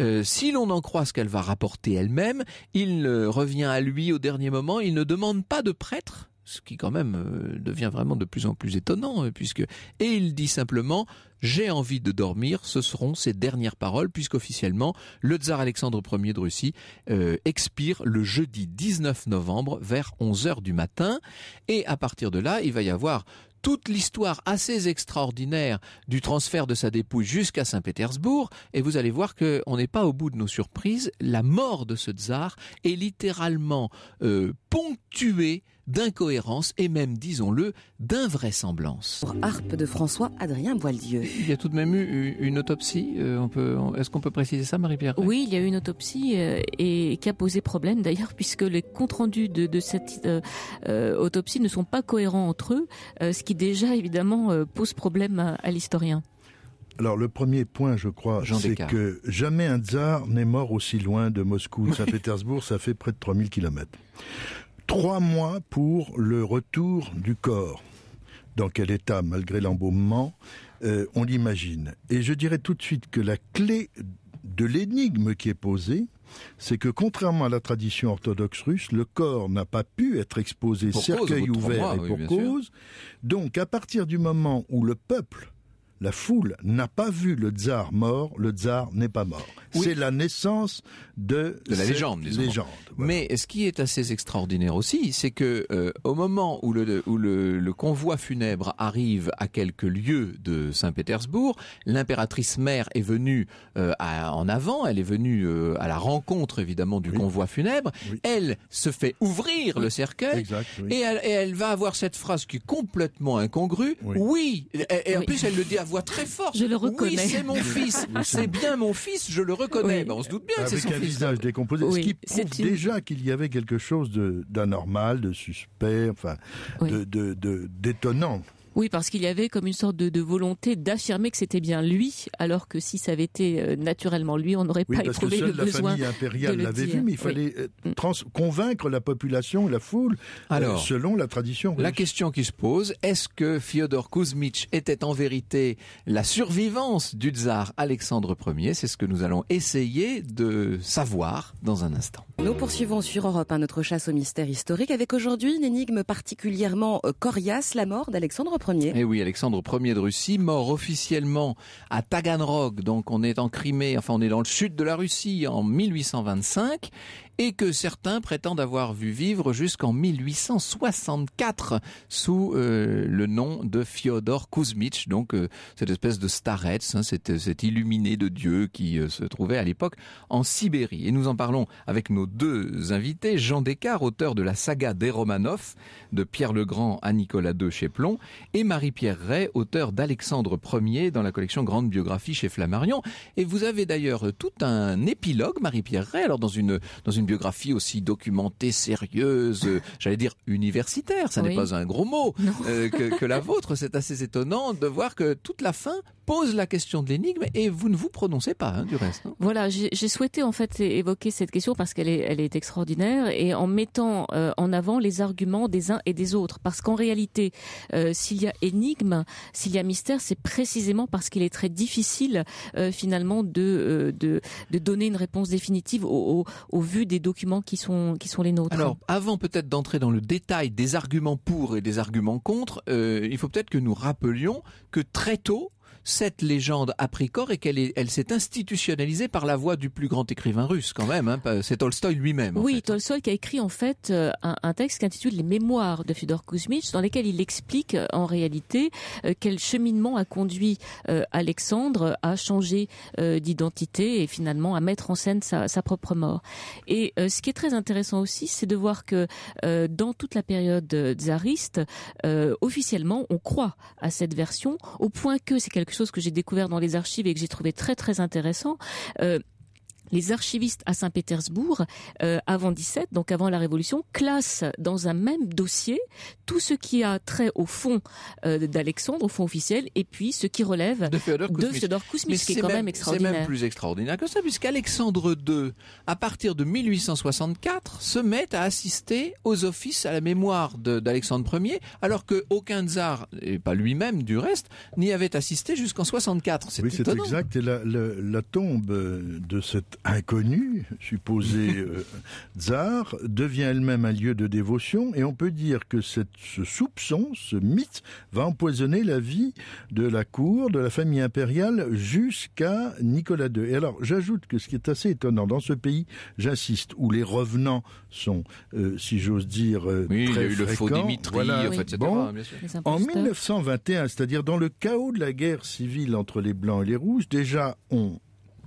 Euh, si l'on en croit ce qu'elle va rapporter elle-même, il revient à lui au dernier moment. Il ne demande pas de prêtre, ce qui quand même euh, devient vraiment de plus en plus étonnant, euh, puisque et il dit simplement j'ai envie de dormir. Ce seront ses dernières paroles, puisqu'officiellement le tsar Alexandre Ier de Russie expire le jeudi 19 novembre vers 11 heures du matin, et à partir de là, il va y avoir toute l'histoire assez extraordinaire du transfert de sa dépouille jusqu'à Saint-Pétersbourg, et vous allez voir qu'on n'est pas au bout de nos surprises. La mort de ce tsar est littéralement euh, ponctuée d'incohérence et même, disons-le, d'invraisemblance. Pour harpe de François Adrien Boildieu. Il y a tout de même eu une autopsie. Euh, est-ce qu'on peut préciser ça, Marie-Pierre Oui, il y a eu une autopsie euh, et qui a posé problème d'ailleurs, puisque les comptes rendus de, cette euh, autopsie ne sont pas cohérents entre eux, ce qui déjà évidemment pose problème à, l'historien. Alors le premier point, je crois, c'est que jamais un tsar n'est mort aussi loin de Moscou, Saint-Pétersbourg, ça fait près de 3000 kilomètres trois mois pour le retour du corps. Dans quel état, malgré l'embaumement, euh, on l'imagine. Et je dirais tout de suite que la clé de l'énigme qui est posée, c'est que contrairement à la tradition orthodoxe russe, le corps n'a pas pu être exposé cercueil ouvert et pour cause. Donc, à partir du moment où le peuple la foule n'a pas vu le tsar mort, le tsar n'est pas mort. C'est la naissance de, la légende. Mais ce qui est assez extraordinaire aussi, c'est que euh, au moment où, le, le, convoi funèbre arrive à quelques lieues de Saint-Pétersbourg, l'impératrice mère est venue euh, en avant, elle est venue euh, à la rencontre évidemment du convoi funèbre, elle se fait ouvrir le cercueil et, elle, va avoir cette phrase qui est complètement incongrue. Oui, et, en plus elle le dit à voix très forte. Oui, c'est mon fils, c'est bien mon fils, je le reconnaît. Bah, on se doute bien c'est son un visage hein. décomposé. Ce qui prouve déjà qu'il y avait quelque chose d'anormal, de, suspect, enfin, de d'étonnant. Oui, parce qu'il y avait comme une sorte de, volonté d'affirmer que c'était bien lui, alors que si ça avait été euh, naturellement lui, on n'aurait pas éprouvé le besoin. La famille impériale l'avait vu, mais il fallait euh, mm. convaincre la population la foule euh, alors, selon la tradition. La question qui se pose, est-ce que Fyodor Kuzmich était en vérité la survivance du tsar Alexandre Ier C'est ce que nous allons essayer de savoir dans un instant. Nous poursuivons sur Europe 1 notre chasse au mystère historique avec aujourd'hui une énigme particulièrement coriace, la mort d'Alexandre et eh oui, Alexandre Ier de Russie, mort officiellement à Taganrog, donc on est en Crimée, enfin on est dans le sud de la Russie en 1825, et que certains prétendent avoir vu vivre jusqu'en 1864 sous euh, le nom de Fyodor Kuzmich, donc euh, cette espèce de starets, hein, cet, illuminé de Dieu qui euh, se trouvait à l'époque en Sibérie. Et nous en parlons avec nos deux invités, Jean Descartes, auteur de la saga des Romanov, de Pierre le Grand à Nicolas II chez Plomb, et Marie-Pierre Ray, auteur d'Alexandre Ier dans la collection Grande Biographie chez Flammarion. Et vous avez d'ailleurs tout un épilogue, Marie-Pierre Ray, alors dans une, dans une biographie aussi documentée, sérieuse, euh, j'allais dire universitaire, ça n'est pas un gros mot, euh, que, la vôtre. C'est assez étonnant de voir que toute la fin pose la question de l'énigme et vous ne vous prononcez pas hein, du reste. Hein. Voilà, j'ai souhaité en fait évoquer cette question parce qu'elle est, elle extraordinaire et en mettant euh, en avant les arguments des uns et des autres. Parce qu'en réalité, s'il y a énigme, s'il y a mystère, c'est précisément parce qu'il est très difficile finalement de, de, donner une réponse définitive au, au vu des documents qui sont, qui sont les nôtres. Alors, avant peut-être d'entrer dans le détail des arguments pour et des arguments contre, euh, il faut peut-être que nous rappelions que très tôt, cette légende a pris corps et qu'elle est, elle s'est institutionnalisée par la voix du plus grand écrivain russe quand même. Hein, c'est Tolstoï lui-même. Oui, hein. Tolstoï qui a écrit en fait euh, un, texte qui intitule Les Mémoires de Fyodor Kuzmich, dans lequel il explique euh, en réalité euh, quel cheminement a conduit Alexandre à changer d'identité et finalement à mettre en scène sa, sa propre mort. Et ce qui est très intéressant aussi, c'est de voir que dans toute la période tsariste, officiellement, on croit à cette version au point que c'est quelque quelque chose que j'ai découvert dans les archives et que j'ai trouvé très très intéressant. Euh, les archivistes à Saint-Pétersbourg, euh, avant 17, donc avant la Révolution, classent dans un même dossier tout ce qui a trait au fond euh, d'Alexandre, au fond officiel, et puis ce qui relève de Féodore Kousmis, qui est, quand même, extraordinaire. C'est même plus extraordinaire que ça, puisqu'Alexandre II, à partir de 1864, se met à assister aux offices à la mémoire d'Alexandre Ier, alors qu'aucun tsar, et pas lui-même du reste, n'y avait assisté jusqu'en 64. Oui, c'est exact. Et la, tombe de cette inconnue, supposée euh, tsar, devient elle-même un lieu de dévotion et on peut dire que ce soupçon, ce mythe, va empoisonner la vie de la cour, de la famille impériale jusqu'à Nicolas II. Et alors j'ajoute que ce qui est assez étonnant dans ce pays, j'insiste, où les revenants sont, euh, si j'ose dire, très euh, il y a eu le faux En 1921, c'est-à-dire dans le chaos de la guerre civile entre les Blancs et les Rouges, déjà on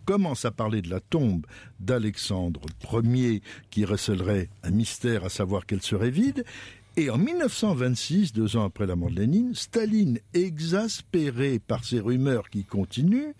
commence à parler de la tombe d'Alexandre Ier qui recèlerait un mystère à savoir qu'elle serait vide, et en 1926, deux ans après la mort de Lénine, Staline, exaspéré par ces rumeurs qui continuent,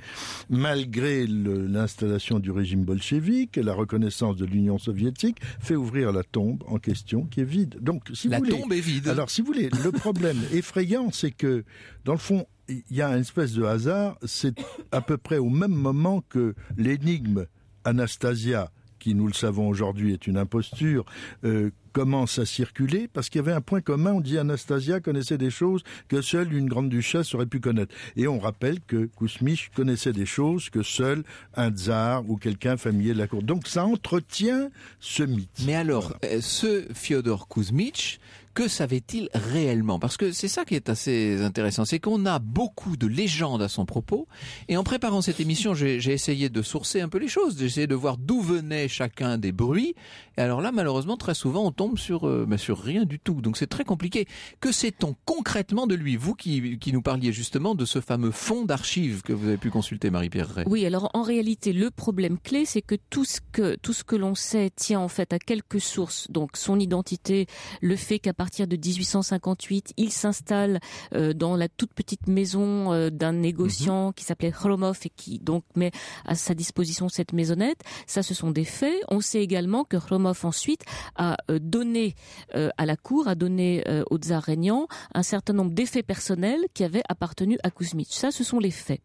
malgré l'installation du régime bolchevique, et la reconnaissance de l'Union soviétique, fait ouvrir la tombe en question qui est vide. Donc, si la vous voulez, tombe est vide. Alors, si vous voulez, le problème effrayant, c'est que, dans le fond, il y a une espèce de hasard. C'est à peu près au même moment que l'énigme Anastasia qui, nous le savons aujourd'hui, est une imposture, euh, commence à circuler parce qu'il y avait un point commun. On dit Anastasia connaissait des choses que seule une grande duchesse aurait pu connaître. Et on rappelle que Kousmich connaissait des choses que seul un tsar ou quelqu'un familier de la cour. Donc ça entretient ce mythe. Mais alors, euh, ce Fyodor Kouzmich, que savait-il réellement Parce que c'est ça qui est assez intéressant, c'est qu'on a beaucoup de légendes à son propos. Et en préparant cette émission, j'ai essayé de sourcer un peu les choses, j'ai essayé de voir d'où venaient chacun des bruits. Et alors là, malheureusement, très souvent, on tombe sur, euh, bah, sur rien du tout. Donc c'est très compliqué. Que sait-on concrètement de lui Vous qui, qui nous parliez justement de ce fameux fonds d'archives que vous avez pu consulter, Marie-Pierre Ray. Oui, alors en réalité, le problème clé, c'est que tout ce que tout ce que l'on sait tient en fait à quelques sources. Donc son identité, le fait qu'à à partir de 1858, il s'installe euh, dans la toute petite maison euh, d'un négociant mhm. qui s'appelait Khromov et qui donc met à sa disposition cette maisonnette. Ça, ce sont des faits. On sait également que Khromov, ensuite a euh, donné à la cour, a donné au tsar régnant un certain nombre d'effets personnels qui avaient appartenu à Kuzmich. Ça, ce sont les faits.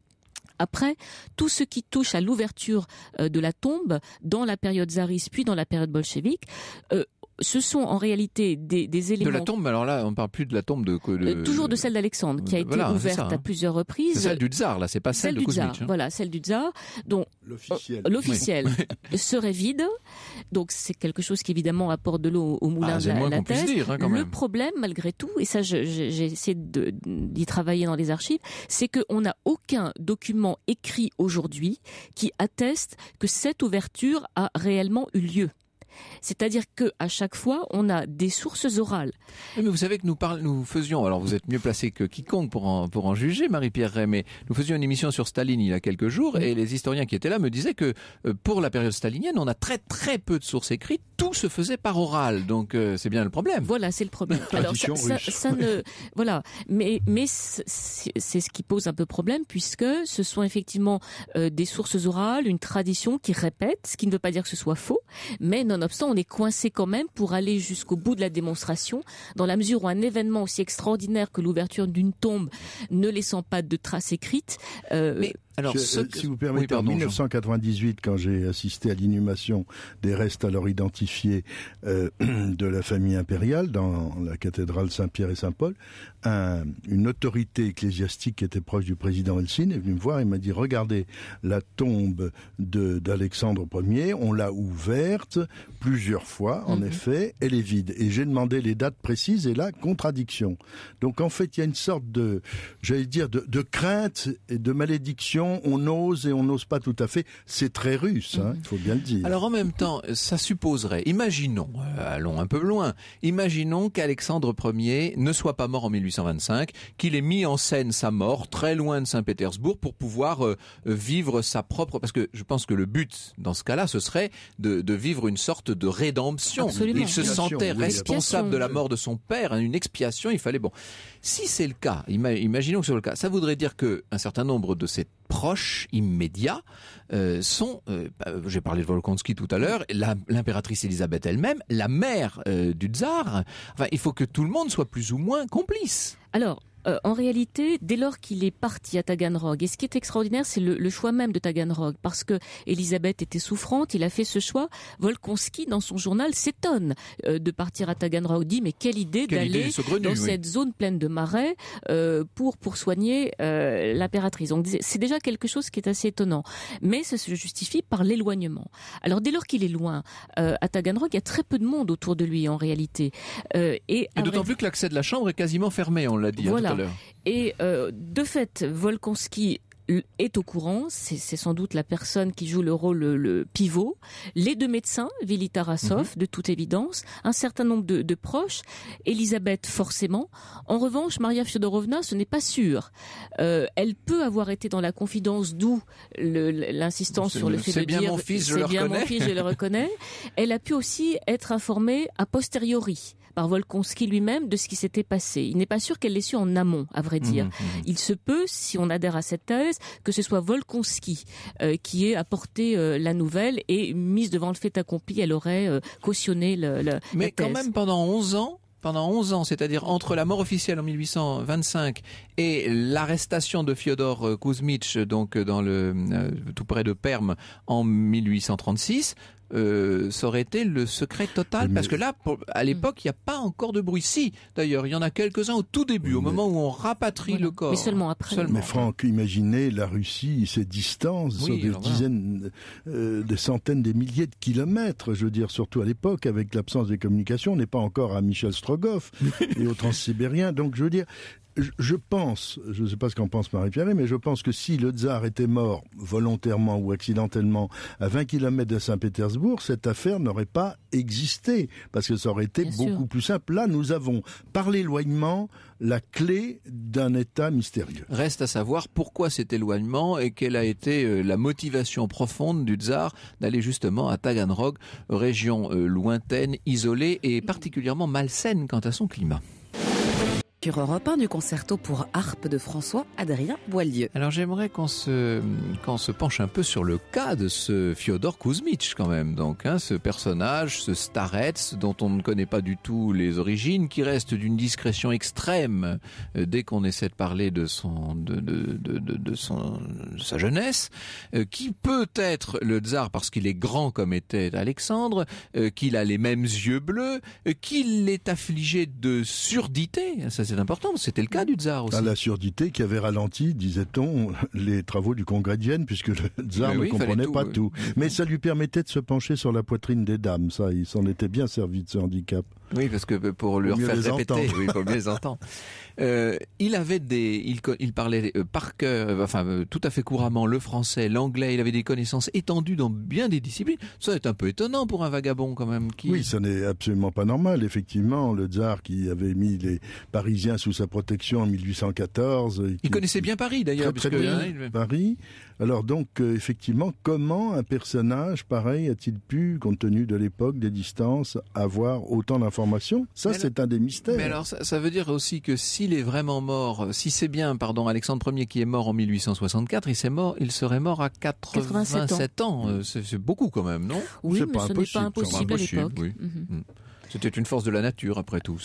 Après, tout ce qui touche à l'ouverture de la tombe dans la période tsariste puis dans la période bolchevique, ce sont en réalité des, éléments... De la tombe, alors là, on parle plus de la tombe de... Euh, toujours de celle d'Alexandre, qui a été ouverte à hein. plusieurs reprises. C'est celle du tsar, là, c'est pas celle, de du hein. Voilà, celle du tsar, dont euh, l'officiel serait vide. Donc c'est quelque chose qui, évidemment, apporte de l'eau au moulin ah, de la, hein, Le problème, malgré tout, et ça, j'ai essayé d'y travailler dans les archives, c'est qu'on n'a aucun document écrit aujourd'hui qui atteste que cette ouverture a réellement eu lieu. C'est-à-dire que à chaque fois, on a des sources orales. mais vous savez que nous, faisions, alors vous êtes mieux placé que quiconque pour en, pour en juger, Marie-Pierre Rémy, nous faisions une émission sur Staline il y a quelques jours et les historiens qui étaient là me disaient que euh, pour la période stalinienne, on a très très peu de sources écrites, tout se faisait par oral, donc euh, c'est bien le problème. Voilà, c'est le problème. voilà, mais mais c'est ce qui pose un peu problème puisque ce sont effectivement euh, des sources orales, une tradition qui répète, ce qui ne veut pas dire que ce soit faux, mais on est coincé quand même pour aller jusqu'au bout de la démonstration, dans la mesure où un événement aussi extraordinaire que l'ouverture d'une tombe, ne laissant pas de traces écrites. Euh, alors, euh, si vous permettez, en 1998, quand j'ai assisté à l'inhumation des restes alors identifiés euh, de la famille impériale dans la cathédrale Saint-Pierre et Saint-Paul, une autorité ecclésiastique qui était proche du président Helsinki est venue me voir et m'a dit "Regardez la tombe d'Alexandre Ier, on l'a ouverte plusieurs fois, en mhm. effet, elle est vide." Et j'ai demandé les dates précises et là, contradiction. Donc en fait, il y a une sorte de, j'allais dire, de crainte et de malédiction on ose et on n'ose pas tout à fait. C'est très russe, hein, il faut bien le dire. Alors en même temps, ça supposerait, imaginons, euh, allons un peu loin, imaginons qu'Alexandre Ier ne soit pas mort en 1825, qu'il ait mis en scène sa mort très loin de Saint-Pétersbourg pour pouvoir euh, vivre sa propre... Parce que je pense que le but dans ce cas-là, ce serait de, vivre une sorte de rédemption. Il se sentait responsable de la mort de son père, hein, une expiation, il fallait... Bon, si c'est le cas, imaginons que ce le cas, ça voudrait dire qu'un certain nombre de ces proches, immédiats, euh, sont, euh, bah, j'ai parlé de volkonski tout à l'heure, l'impératrice Elisabeth elle-même, la mère euh, du tsar. Enfin, il faut que tout le monde soit plus ou moins complice. Alors, euh, en réalité, dès lors qu'il est parti à Taganrog, et ce qui est extraordinaire, c'est le, choix même de Taganrog, parce que Elisabeth était souffrante, il a fait ce choix. Volkonski, dans son journal, s'étonne euh, de partir à Taganrog, dit mais quelle idée d'aller dans cette zone pleine de marais euh, pour pour soigner l'impératrice. Donc c'est déjà quelque chose qui est assez étonnant, mais ça se justifie par l'éloignement. Alors dès lors qu'il est loin à Taganrog, il y a très peu de monde autour de lui en réalité. et, d'autant plus que l'accès de la chambre est quasiment fermé, on l'a dit. Et euh, de fait, Volkonski est au courant, c'est sans doute la personne qui joue le rôle le, pivot, les deux médecins, Vili Tarasov, mhm. de toute évidence, un certain nombre de, proches, Elisabeth forcément. En revanche, Maria Fyodorovna, ce n'est pas sûr. Euh, elle peut avoir été dans la confidence, d'où l'insistance sur le fait de dire... C'est bien Mon fils, je le reconnais. Elle a pu aussi être informée a posteriori par Volkonsky lui-même de ce qui s'était passé. Il n'est pas sûr qu'elle l'ait su en amont, à vrai dire. Mmh, mmh, mmh. Il se peut, si on adhère à cette thèse, que ce soit Volkonsky euh, qui ait apporté euh, la nouvelle et mise devant le fait accompli, elle aurait euh, cautionné le, Mais quand même, pendant 11 ans, pendant 11 ans, c'est-à-dire entre la mort officielle en 1825 et l'arrestation de Fyodor Kuzmich, donc dans le tout près de Perm en 1836, euh, ça aurait été le secret total. parce que là, à hmm. l'époque, il n'y a pas encore de bruit. Si, d'ailleurs, il y en a quelques-uns au tout début, au moment où on rapatrie le corps. Mais seulement après. Mais Franck, imaginez la Russie, ses distances sur des dizaines, euh, des centaines, des milliers de kilomètres, je veux dire, surtout à l'époque, avec l'absence des communications. On n'est pas encore à Michel Strogoff et aux Transsibériens. Donc, je veux dire, je pense, je ne sais pas ce qu'en pense Marie-Pierre, mais je pense que si le tsar était mort volontairement ou accidentellement à 20 km de Saint-Pétersbourg, cette affaire n'aurait pas existé, parce que ça aurait été beaucoup plus simple. Là, nous avons, par l'éloignement, la clé d'un état mystérieux. Reste à savoir pourquoi cet éloignement et quelle a été euh, la motivation profonde du tsar d'aller justement à Taganrog, région euh, lointaine, isolée et particulièrement malsaine quant à son climat. Europe du concerto pour harpe de François Adrien Boilieu. Alors j'aimerais qu'on se, se penche un peu sur le cas de ce Fyodor Kuzmich quand même. Donc hein, ce personnage, ce starets dont on ne connaît pas du tout les origines, qui reste d'une discrétion extrême euh, dès qu'on essaie de parler de son de, de, de, de, son sa jeunesse, euh, qui peut être le tsar parce qu'il est grand comme était Alexandre, euh, qu'il a les mêmes yeux bleus, qu'il est affligé de surdité. Hein, ça c'est important, c'était le cas du tsar aussi. À ah, la surdité qui avait ralenti, disait-on, les travaux du Congrès puisque le tsar ne comprenait pas tout. Mais ça lui permettait de se pencher sur la poitrine des dames, ça, il s'en était bien servi de ce handicap. Oui, parce que pour leur faire répéter, pour mieux les entendre. Euh, il avait des, il, parlait euh, par cœur, euh, enfin euh, tout à fait couramment le français, l'anglais. Il avait des connaissances étendues dans bien des disciplines. Ça est un peu étonnant pour un vagabond quand même. Qui... Oui, ça n'est absolument pas normal. Effectivement, le tsar qui avait mis les Parisiens sous sa protection en 1814. il connaissait bien Paris d'ailleurs. Très, que, hein, bien Paris. Alors donc, euh, effectivement, comment un personnage pareil a-t-il pu, compte tenu de l'époque, des distances, avoir autant d'informations Ça, c'est un des mystères. Mais alors, ça, veut dire aussi que s'il est vraiment mort, euh, si c'est bien, pardon, Alexandre Ier qui est mort en 1864, il, mort, il serait mort à 87, 87 ans. Euh, c'est, beaucoup quand même, non Oui, mais pas ce n'est pas impossible à l'époque. Mm-hmm. Mm. C'était une force de la nature, après tout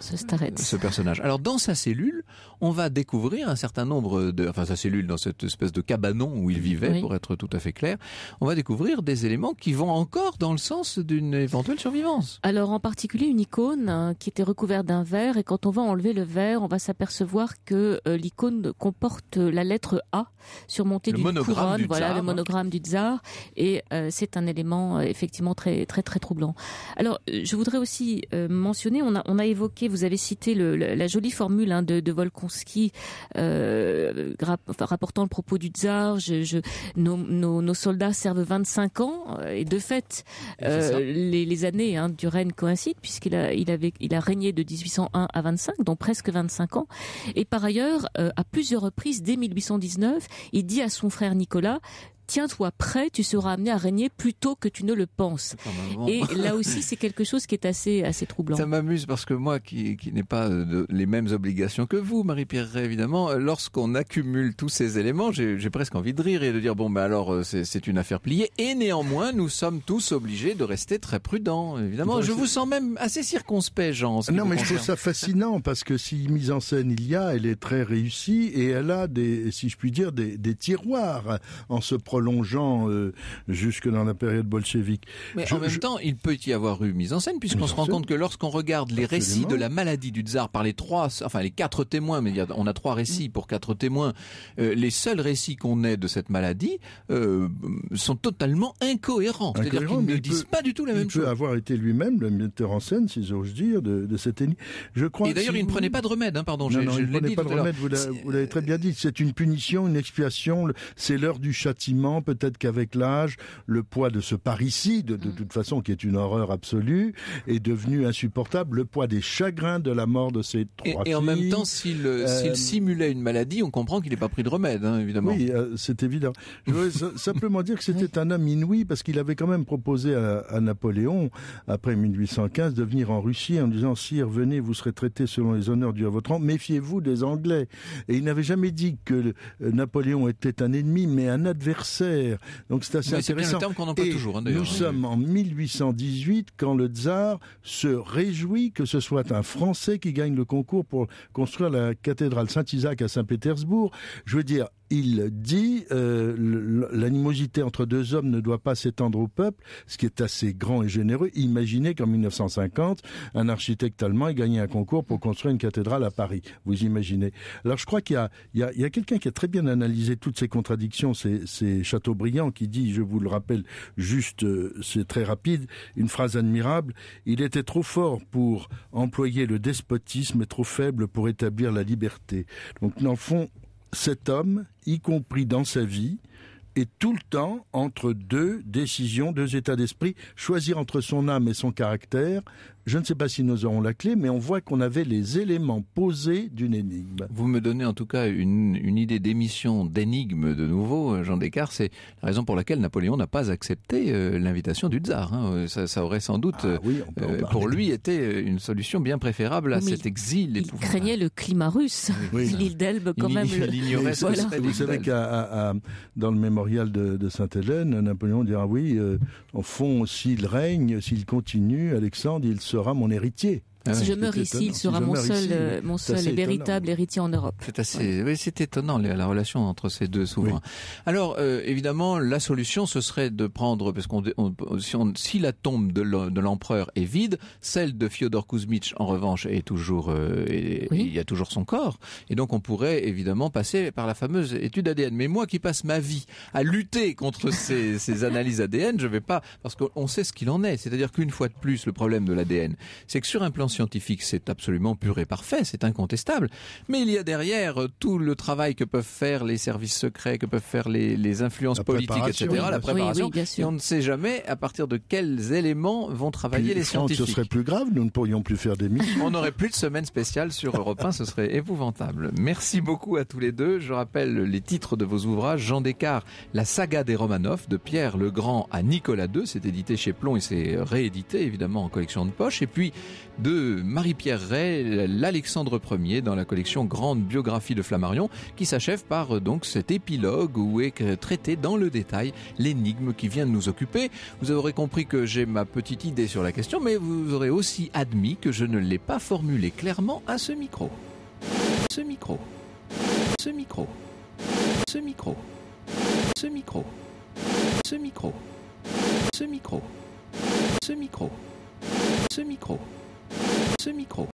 ce personnage. Alors dans sa cellule, on va découvrir un certain nombre de, enfin sa cellule dans cette espèce de cabanon où il vivait, pour être tout à fait clair, on va découvrir des éléments qui vont encore dans le sens d'une éventuelle survivance. Alors en particulier une icône hein, qui était recouverte d'un verre et quand on va enlever le verre, on va s'apercevoir que euh, l'icône comporte la lettre A surmontée d'une couronne, voilà le monogramme du tsar et euh, c'est un élément euh, effectivement très très très troublant. Alors je voudrais aussi mentionner, on a évoqué vous avez cité la, jolie formule hein, de, Volkonski euh, rapportant le propos du tsar. nos, soldats servent 25 ans euh, et de fait, euh, les, années hein, du règne coïncident puisqu'il a, a régné de 1801 à 25, donc presque 25 ans. Et par ailleurs, à plusieurs reprises, dès 1819, il dit à son frère Nicolas tiens-toi prêt, tu seras amené à régner plus tôt que tu ne le penses. Et là aussi, c'est quelque chose qui est assez, assez troublant. Ça m'amuse parce que moi, qui, qui n'ai pas euh, les mêmes obligations que vous, Marie-Pierre évidemment, euh, lorsqu'on accumule tous ces éléments, j'ai presque envie de rire et de dire, bon, ben alors, euh, c'est une affaire pliée. Et néanmoins, nous sommes tous obligés de rester très prudents, évidemment. Je vous sens même assez circonspect, Jean. Non, mais je trouve ça fascinant parce que si mise en scène il y a, elle est très réussie et elle a des, si je puis dire, des, des tiroirs en ce projet prolongeant euh, jusque dans la période bolchevique. Mais en même temps, il peut y avoir eu mise en scène, puisqu'on se rend compte que lorsqu'on regarde les récits de la maladie du tsar par les trois, enfin les quatre témoins, mais on a trois récits pour quatre témoins, euh, les seuls récits qu'on ait de cette maladie euh, sont totalement incohérents. C'est-à-dire qu'ils ne disent pas du tout la même chose. Il peut avoir été lui-même le metteur en scène, si j'ose dire, de, cette énigme. Je crois. Et d'ailleurs, il ne prenait pas de remède, hein, pardon. Non, il ne prenait pas de remède. Vous l'avez très bien dit. C'est une punition, une expiation. C'est l'heure du châtiment peut-être qu'avec l'âge, le poids de ce parricide, de, mm. toute façon, qui est une horreur absolue, est devenu insupportable. Le poids des chagrins de la mort de ces trois et, et en même temps, euh, euh, s'il simulait une maladie, on comprend qu'il n'est pas pris de remède, hein, évidemment. Oui, euh, c'est évident. Je voulais simplement dire que c'était un homme inouï parce qu'il avait quand même proposé à, Napoléon, après 1815, de venir en Russie en disant si revenez, vous serez traité selon les honneurs dus à votre rang. Méfiez-vous des Anglais. Et il n'avait jamais dit que Napoléon était un ennemi, mais un adversaire donc c'est assez intéressant. qu'on toujours. Hein, nous sommes en 1818 quand le tsar se réjouit que ce soit un Français qui gagne le concours pour construire la cathédrale Saint-Isaac à Saint-Pétersbourg. Je veux dire, il dit euh, l'animosité entre deux hommes ne doit pas s'étendre au peuple, ce qui est assez grand et généreux. Imaginez qu'en 1950, un architecte allemand ait gagné un concours pour construire une cathédrale à Paris. Vous imaginez. Alors je crois qu'il y a, a, a quelqu'un qui a très bien analysé toutes ces contradictions, c'est Chateaubriand qui dit, je vous le rappelle juste, euh, c'est très rapide, une phrase admirable, il était trop fort pour employer le despotisme et trop faible pour établir la liberté. Donc dans le cet homme, y compris dans sa vie, est tout le temps entre deux décisions, deux états d'esprit, choisir entre son âme et son caractère, je ne sais pas si nous aurons la clé, mais on voit qu'on avait les éléments posés d'une énigme. Vous me donnez en tout cas une, une idée d'émission d'énigme de nouveau, euh, Jean Descartes. C'est la raison pour laquelle Napoléon n'a pas accepté euh, l'invitation du tsar. Hein. Euh, ça, aurait sans doute, ah pour lui, été une solution bien préférable à cet exil. Il craignait le climat russe, l'île d'Elbe quand même. ignorait Vous savez qu'à dans le mémorial de, Sainte-Hélène, Napoléon dira oui, au fond, s'il règne, s'il continue, Alexandre, il se sera mon héritier. Ah si je meurs ici, il sera mon seul, euh, mon seul et véritable héritier en Europe. C'est assez, c'est étonnant la, relation entre ces deux souverains. Alors, euh, évidemment, la solution ce serait de prendre, parce qu'on si, la tombe de l'empereur est vide, celle de Fyodor Kuzmich en revanche est toujours, euh, il y a toujours son corps, et donc on pourrait évidemment passer par la fameuse étude ADN. Mais moi qui passe ma vie à lutter contre ces, analyses ADN, je ne vais pas, parce qu'on sait ce qu'il en est. C'est-à-dire qu'une fois de plus, le problème de l'ADN, c'est que sur un plan scientifiques, scientifique, c'est absolument pur et parfait, c'est incontestable. Mais il y a derrière euh, tout le travail que peuvent faire les services secrets, que peuvent faire les, influences politiques, etc., la préparation. et on ne sait jamais à partir de quels éléments vont travailler les scientifiques. Ce serait plus grave, nous ne pourrions plus faire des missions. On n'aurait plus de semaine spéciale sur Europe 1, ce serait épouvantable. Merci beaucoup à tous les deux. Je rappelle les titres de vos ouvrages. Jean Descartes, La saga des Romanov, de Pierre le Grand à Nicolas II. C'est édité chez Plomb et c'est réédité, évidemment, en collection de poche. Et puis, de Marie-Pierre Ray, l'Alexandre Ier, dans la collection Grande Biographie de Flammarion, qui s'achève par euh, donc cet épilogue où est traité dans le détail l'énigme qui vient de nous occuper. Vous aurez compris que j'ai ma petite idée sur la question, mais vous aurez aussi admis que je ne l'ai pas formulée clairement à ce micro. Ce micro. Ce micro. Ce micro. Ce micro. Ce micro. Ce micro. Ce micro. Ce micro ce micro.